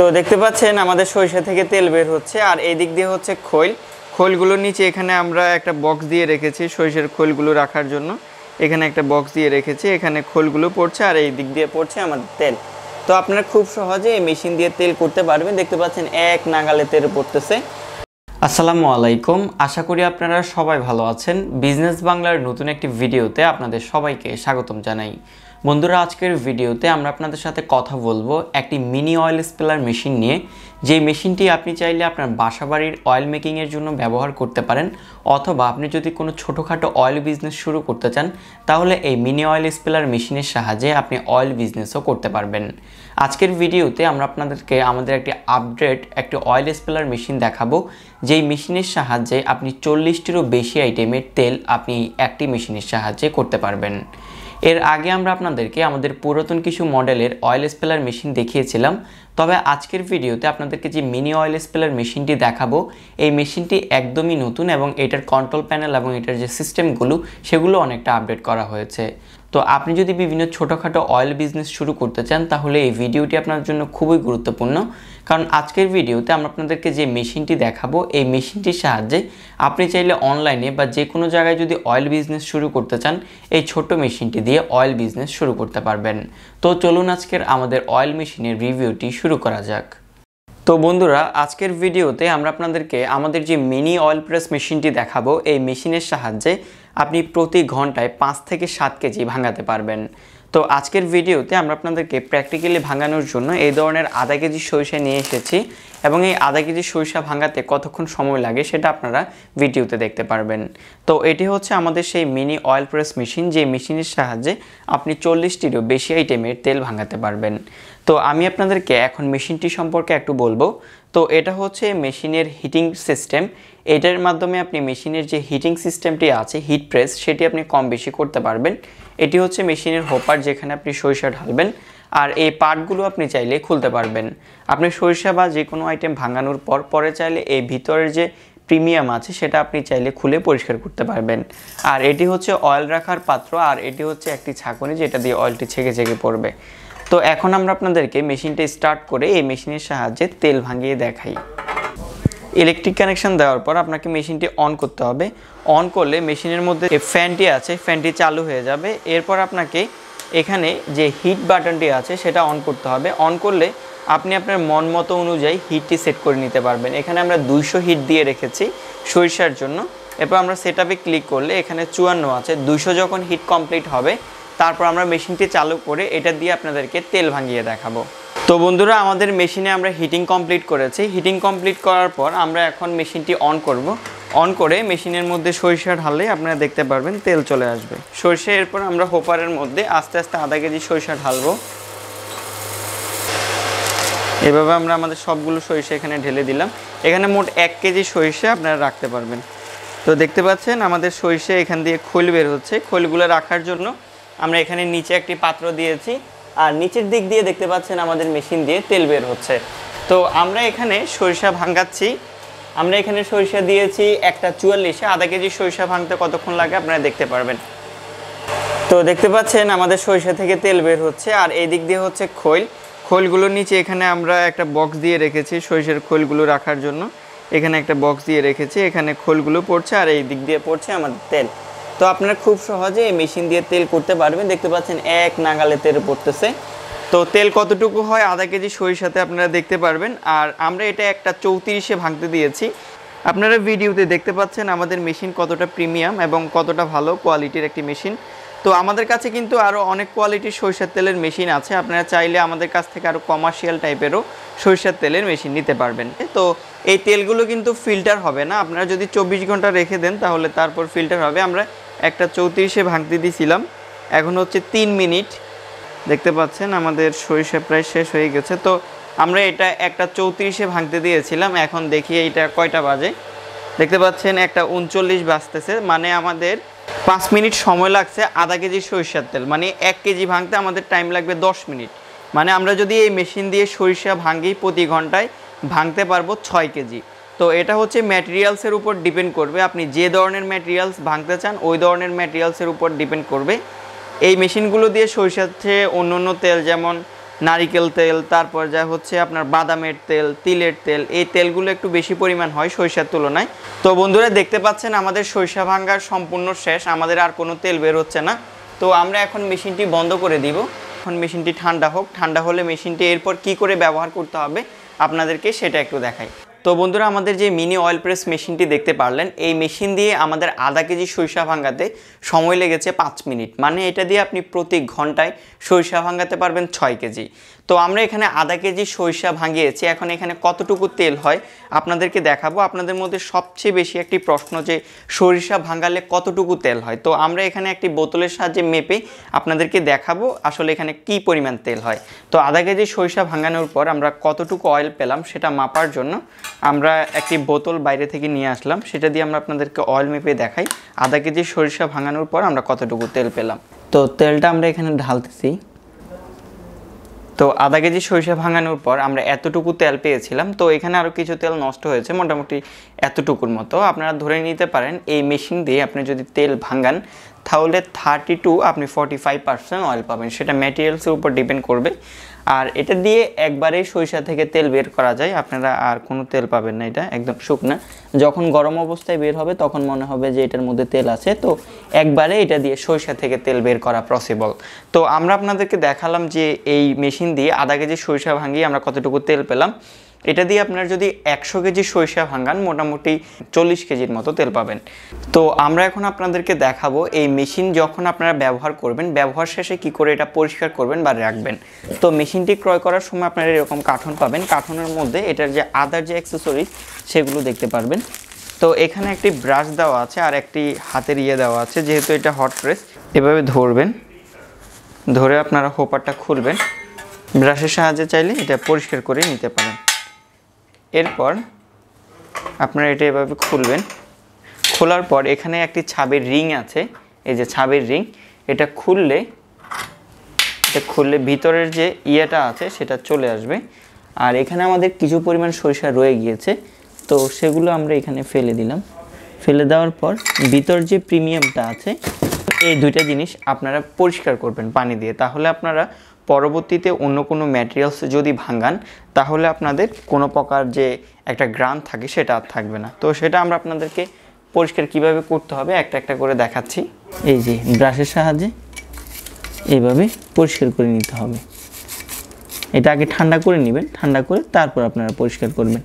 তো দেখতে পাচ্ছেন আমাদের সরিষা থেকে তেল বের হচ্ছে আর এই দিক দিয়ে হচ্ছে খৈল খৈলগুলোর নিচে এখানে আমরা একটা বক্স দিয়ে রেখেছি সরিষার খৈলগুলো রাখার জন্য এখানে একটা বক্স দিয়ে রেখেছি এখানে খোলগুলো পড়ছে আর এই দিক দিয়ে পড়ছে আমাদের তেল তো আপনারা খুব সহজে এই মেশিন দিয়ে তেল করতে পারবেন দেখতে পাচ্ছেন এক নাগালে তেল পড়তেছে আসসালামু আলাইকুম আশা করি আপনারা সবাই ভালো আছেন বিজনেস বাংলার নতুন একটি ভিডিওতে আপনাদের সবাইকে স্বাগতম জানাই বন্ধুরা আজকের ভিডিওতে আমরা আপনাদের সাথে কথা বলবো একটি মিনি অয়েল স্পেলার মেশিন নিয়ে যে মেশিনটি আপনি চাইলে আপনার বাসাবাড়ির অয়েল মেকিংয়ের জন্য ব্যবহার করতে পারেন অথবা আপনি যদি কোনো ছোটোখাটো অয়েল বিজনেস শুরু করতে চান তাহলে এই মিনি অয়েল স্পেলার মেশিনের সাহায্যে আপনি অয়েল বিজনেসও করতে পারবেন আজকের ভিডিওতে আমরা আপনাদেরকে আমাদের একটি আপডেট একটি অয়েল স্পেলার মেশিন দেখাবো যেই মেশিনের সাহায্যে আপনি চল্লিশটিরও বেশি আইটেমের তেল আপনি একটি মেশিনের সাহায্যে করতে পারবেন এর আগে আমরা আপনাদেরকে আমাদের পুরাতন কিছু মডেলের অয়েল স্পেলার মেশিন দেখিয়েছিলাম তবে আজকের ভিডিওতে আপনাদেরকে যে মিনি অয়েল স্পেলার মেশিনটি দেখাবো এই মেশিনটি একদমই নতুন এবং এটার কন্ট্রোল প্যানেল এবং এটার যে সিস্টেমগুলো সেগুলো অনেকটা আপডেট করা হয়েছে তো আপনি যদি বিভিন্ন ছোটোখাটো অয়েল বিজনেস শুরু করতে চান তাহলে এই ভিডিওটি আপনার জন্য খুবই গুরুত্বপূর্ণ কারণ আজকের ভিডিওতে আমরা আপনাদেরকে যে মেশিনটি দেখাবো এই মেশিনটির সাহায্যে আপনি চাইলে অনলাইনে বা যে কোনো জায়গায় যদি অয়েল বিজনেস শুরু করতে চান এই ছোট মেশিনটি দিয়ে অয়েল বিজনেস শুরু করতে পারবেন তো চলুন আজকের আমাদের অয়েল মেশিনের রিভিউটি শুরু করা যাক তো বন্ধুরা আজকের ভিডিওতে আমরা আপনাদেরকে আমাদের যে মিনি অয়েল প্রেস মেশিনটি দেখাবো এই মেশিনের সাহায্যে আপনি প্রতি ঘন্টায় পাঁচ থেকে সাত কেজি ভাঙাতে পারবেন তো আজকের ভিডিওতে আমরা আপনাদেরকে প্র্যাকটিক্যালি ভাঙানোর জন্য এই ধরনের আধা কেজি সরিষা নিয়ে এসেছি এবং এই আধা কেজি সরিষা ভাঙাতে কতক্ষণ সময় লাগে সেটা আপনারা ভিডিওতে দেখতে পারবেন তো এটি হচ্ছে আমাদের সেই মিনি অয়েল প্রেস মেশিন যে মেশিনের সাহায্যে আপনি চল্লিশটিরও বেশি আইটেমের তেল ভাঙাতে পারবেন তো আমি আপনাদেরকে এখন মেশিনটি সম্পর্কে একটু বলবো তো এটা হচ্ছে মেশিনের হিটিং সিস্টেম এটার মাধ্যমে আপনি মেশিনের যে হিটিং সিস্টেমটি আছে হিট প্রেস সেটি আপনি কম বেশি করতে পারবেন এটি হচ্ছে মেশিনের হোপার যেখানে আপনি সরিষা ঢালবেন আর এই পার্টগুলো আপনি চাইলে খুলতে পারবেন আপনি সরিষা বা যে কোনো আইটেম ভাঙানোর পর পরে চাইলে এই ভিতরের যে প্রিমিয়াম আছে সেটা আপনি চাইলে খুলে পরিষ্কার করতে পারবেন আর এটি হচ্ছে অয়েল রাখার পাত্র আর এটি হচ্ছে একটি ছাঁকুনি যেটা দিয়ে অয়েলটি ছেঁকে ছেঁকে পড়বে তো এখন আমরা আপনাদেরকে মেশিনটা স্টার্ট করে এই মেশিনের সাহায্যে তেল ভাঙিয়ে দেখাই ইলেকট্রিক কানেকশন দেওয়ার পর আপনাকে মেশিনটি অন করতে হবে অন করলে মেশিনের মধ্যে ফ্যানটি আছে ফ্যানটি চালু হয়ে যাবে এরপর আপনাকে এখানে যে হিট বাটনটি আছে সেটা অন করতে হবে অন করলে আপনি আপনার মন মতো অনুযায়ী হিটটি সেট করে নিতে পারবেন এখানে আমরা দুইশো হিট দিয়ে রেখেছি সরিষার জন্য এরপর আমরা সেট ক্লিক করলে এখানে চুয়ান্ন আছে দুইশো যখন হিট কমপ্লিট হবে তারপর আমরা মেশিনটি চালু করে এটা দিয়ে আপনাদেরকে তেল ভাঙিয়ে দেখাবো তো বন্ধুরা আমাদের মেশিনে আমরা হিটিং কমপ্লিট করেছি হিটিং কমপ্লিট করার পর আমরা এখন মেশিনটি অন করব অন করে মেশিনের মধ্যে সরিষা ঢাললে আপনারা দেখতে পারবেন তেল চলে আসবে সরিষা এরপর আমরা হোপারের মধ্যে আস্তে আস্তে আধা কেজি সরিষা ঢালব এভাবে আমরা আমাদের সবগুলো সরিষা এখানে ঢেলে দিলাম এখানে মোট এক কেজি সরিষা আপনারা রাখতে পারবেন তো দেখতে পাচ্ছেন আমাদের সরিষা এখান দিয়ে খোল বের হচ্ছে খোলগুলো রাখার জন্য আমরা এখানে নিচে একটি পাত্র দিয়েছি আর নিচের দিক দিয়ে দেখতে পাচ্ছেন আমাদের মেশিন দিয়ে তেল বের হচ্ছে তো আমরা এখানে সরিষা ভাঙ্গাচ্ছি আমরা এখানে সরিষা দিয়েছি একটা চুয়াল্লিশে আধা কেজি সরিষা ভাঙতে কতক্ষণ লাগে আপনারা দেখতে পারবেন তো দেখতে পাচ্ছেন আমাদের সরিষা থেকে তেল বের হচ্ছে আর এই দিক দিয়ে হচ্ছে খৈল খোলগুলোর নিচে এখানে আমরা একটা বক্স দিয়ে রেখেছি সরিষার খৈলগুলো রাখার জন্য এখানে একটা বক্স দিয়ে রেখেছি এখানে খোলগুলো পড়ছে আর এই দিক দিয়ে পড়ছে আমাদের তেল তো আপনারা খুব সহজে এই মেশিন দিয়ে তেল করতে পারবেন দেখতে পাচ্ছেন এক নাগালে তেল পড়তেছে তো তেল কতটুকু হয় আধা কেজি সরিষাতে আপনারা দেখতে পারবেন আর আমরা এটা একটা চৌত্রিশে ভাঙতে দিয়েছি আপনারা ভিডিওতে দেখতে পাচ্ছেন আমাদের মেশিন কতটা প্রিমিয়াম এবং কতটা ভালো কোয়ালিটির একটি মেশিন তো আমাদের কাছে কিন্তু আরও অনেক কোয়ালিটির সরিষার তেলের মেশিন আছে আপনারা চাইলে আমাদের কাছ থেকে আরও কমার্শিয়াল টাইপেরও সরিষার তেলের মেশিন নিতে পারবেন তো এই তেলগুলো কিন্তু ফিল্টার হবে না আপনারা যদি চব্বিশ ঘন্টা রেখে দেন তাহলে তারপর ফিল্টার হবে আমরা একটা চৌত্রিশে ভাঙতে দিয়েছিলাম এখন হচ্ছে তিন মিনিট দেখতে পাচ্ছেন আমাদের সরিষা প্রায় শেষ হয়ে গেছে তো আমরা এটা একটা চৌত্রিশে ভাঙতে দিয়েছিলাম এখন দেখি এটা কয়টা বাজে দেখতে পাচ্ছেন একটা উনচল্লিশ বাজতেছে মানে আমাদের পাঁচ মিনিট সময় লাগছে আধা কেজি সরিষার তেল মানে এক কেজি ভাঙতে আমাদের টাইম লাগবে দশ মিনিট মানে আমরা যদি এই মেশিন দিয়ে সরিষা ভাঙি প্রতি ঘন্টায় ভাঙতে পারবো ছয় কেজি তো এটা হচ্ছে ম্যাটেরিয়ালসের উপর ডিপেন্ড করবে আপনি যে ধরনের ম্যাটেরিয়ালস ভাঙতে চান ওই ধরনের ম্যাটেরিয়ালসের উপর ডিপেন্ড করবে এই মেশিনগুলো দিয়ে সরিষার চেয়ে অন্য অন্য তেল যেমন নারিকেল তেল তারপর যা হচ্ছে আপনার বাদামের তেল তিলের তেল এই তেলগুলো একটু বেশি পরিমাণ হয় সরিষার তুলনায় তো বন্ধুরা দেখতে পাচ্ছেন আমাদের সরিষা ভাঙ্গার সম্পূর্ণ শেষ আমাদের আর কোনো তেল বের হচ্ছে না তো আমরা এখন মেশিনটি বন্ধ করে দিব এখন মেশিনটি ঠান্ডা হোক ঠান্ডা হলে মেশিনটি এরপর কি করে ব্যবহার করতে হবে আপনাদেরকে সেটা একটু দেখাই তো বন্ধুরা আমাদের যে মিনি অয়েল প্রেস মেশিনটি দেখতে পারলেন এই মেশিন দিয়ে আমাদের আধা কেজি সরিষা ভাঙাতে সময় লেগেছে পাঁচ মিনিট মানে এটা দিয়ে আপনি প্রতি ঘন্টায় সরিষা ভাঙাতে পারবেন ছয় কেজি তো আমরা এখানে আধা কেজি সরিষা ভাঙিয়েছি এখন এখানে কতটুকু তেল হয় আপনাদেরকে দেখাবো আপনাদের মধ্যে সবচেয়ে বেশি একটি প্রশ্ন যে সরিষা ভাঙালে কতটুকু তেল হয় তো আমরা এখানে একটি বোতলের সাহায্যে মেপে আপনাদেরকে দেখাবো আসলে এখানে কি পরিমাণ তেল হয় তো আধা কেজি সরিষা ভাঙানোর পর আমরা কতটুকু অয়েল পেলাম সেটা মাপার জন্য আমরা একটি বোতল বাইরে থেকে নিয়ে আসলাম সেটা দিয়ে আমরা আপনাদেরকে অয়েল মেপে দেখাই আধা কেজি সরিষা ভাঙানোর পর আমরা কতটুকু তেল পেলাম তো তেলটা আমরা এখানে ঢালতেছি তো আধা কেজি সরিষা ভাঙানোর পর আমরা এতটুকু তেল পেয়েছিলাম তো এখানে আরও কিছু তেল নষ্ট হয়েছে মোটামুটি এতটুকুর মতো আপনারা ধরে নিতে পারেন এই মেশিন দিয়ে আপনি যদি তেল ভাঙান তাহলে থার্টি টু আপনি ফর্টি ফাইভ পার্সেন্ট অয়েল পাবেন সেটা ম্যাটেরিয়ালসের উপর ডিপেন্ড করবে আর এটা দিয়ে একবারেই সরিষা থেকে তেল বের করা যায় আপনারা আর কোনো তেল পাবেন না এটা একদম শুকনা যখন গরম অবস্থায় বের হবে তখন মনে হবে যে এটার মধ্যে তেল আছে তো একবারে এটা দিয়ে সরিষা থেকে তেল বের করা পসিবল তো আমরা আপনাদেরকে দেখালাম যে এই মেশিন দিয়ে আধা কেজি সরিষা ভাঙিয়ে আমরা কতটুকু তেল পেলাম এটা দিয়ে আপনার যদি একশো কেজি সরিষা ভাঙান মোটামুটি চল্লিশ কেজির মতো তেল পাবেন তো আমরা এখন আপনাদেরকে দেখাবো এই মেশিন যখন আপনারা ব্যবহার করবেন ব্যবহার শেষে কি করে এটা পরিষ্কার করবেন বা রাখবেন তো মেশিনটি ক্রয় করার সময় আপনারা এরকম কাঠন পাবেন কাঠনের মধ্যে এটার যে আদার যে অ্যাক্সেসরিজ সেগুলো দেখতে পারবেন তো এখানে একটি ব্রাশ দেওয়া আছে আর একটি হাতের ইয়ে দেওয়া আছে যেহেতু এটা হট প্রেস এভাবে ধরবেন ধরে আপনারা হোপারটা খুলবেন ব্রাশের সাহায্যে চাইলে এটা পরিষ্কার করে নিতে পারেন এরপর আপনারা এটা এভাবে খুলবেন খোলার পর এখানে একটি ছাবের রিং আছে এই যে ছাবের রিং এটা খুললে এটা খুললে ভিতরের যে ইয়েটা আছে সেটা চলে আসবে আর এখানে আমাদের কিছু পরিমাণ সরিষা রয়ে গিয়েছে তো সেগুলো আমরা এখানে ফেলে দিলাম ফেলে দেওয়ার পর ভিতর যে প্রিমিয়ামটা আছে এই দুইটা জিনিস আপনারা পরিষ্কার করবেন পানি দিয়ে তাহলে আপনারা পরবর্তীতে অন্য কোনো ম্যাটেরিয়ালস যদি ভাঙান তাহলে আপনাদের কোনো প্রকার যে একটা গ্রাম থাকে সেটা আর থাকবে না তো সেটা আমরা আপনাদেরকে পরিষ্কার কিভাবে করতে হবে একটা একটা করে দেখাচ্ছি এই যে ব্রাশের সাহায্যে এইভাবে পরিষ্কার করে নিতে হবে এটা আগে ঠান্ডা করে নেবেন ঠান্ডা করে তারপর আপনারা পরিষ্কার করবেন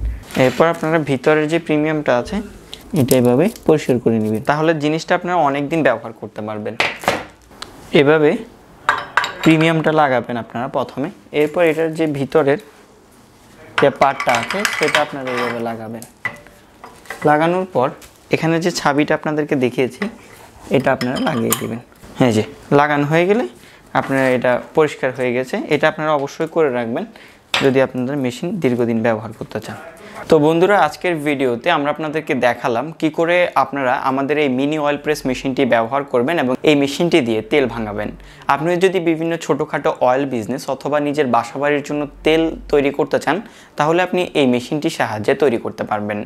এরপর আপনারা ভিতরের যে প্রিমিয়ামটা আছে এটা এভাবে পরিষ্কার করে নেবেন তাহলে জিনিসটা আপনারা অনেক দিন ব্যবহার করতে পারবেন এভাবে প্রিমিয়ামটা লাগাবেন আপনারা প্রথমে এরপর এটার যে ভিতরের যে পার্টটা আছে সেটা আপনারা এইভাবে লাগাবেন লাগানোর পর এখানে যে ছাবিটা আপনাদেরকে দেখিয়েছি এটা আপনারা লাগিয়ে দেবেন হ্যাঁ যে লাগানো হয়ে গেলে আপনারা এটা পরিষ্কার হয়ে গেছে এটা আপনারা অবশ্যই করে রাখবেন যদি আপনাদের মেশিন দীর্ঘদিন ব্যবহার করতে চান তো বন্ধুরা আজকের ভিডিওতে আমরা আপনাদেরকে দেখালাম কি করে আপনারা আমাদের এই মিনি অয়েল প্রেস মেশিনটি ব্যবহার করবেন এবং এই মেশিনটি দিয়ে তেল ভাঙাবেন আপনি যদি বিভিন্ন ছোটোখাটো অয়েল বিজনেস অথবা নিজের বাসাবাড়ির জন্য তেল তৈরি করতে চান তাহলে আপনি এই মেশিনটির সাহায্যে তৈরি করতে পারবেন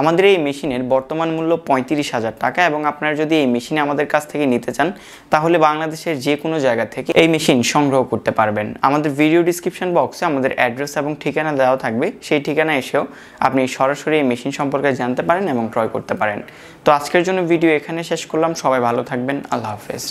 আমাদের এই মেশিনের বর্তমান মূল্য পঁয়ত্রিশ হাজার টাকা এবং আপনারা যদি এই মেশিনে আমাদের কাছ থেকে নিতে চান তাহলে বাংলাদেশের যে কোনো জায়গা থেকে এই মেশিন সংগ্রহ করতে পারবেন আমাদের ভিডিও ডিসক্রিপশন বক্সে আমাদের অ্যাড্রেস এবং ঠিকানা দেওয়া থাকবে সেই ঠিকানা এসেও আপনি সরাসরি এই মেশিন সম্পর্কে জানতে পারেন এবং ক্রয় করতে পারেন তো আজকের জন্য ভিডিও এখানে শেষ করলাম সবাই ভালো থাকবেন আল্লাহ হাফেজ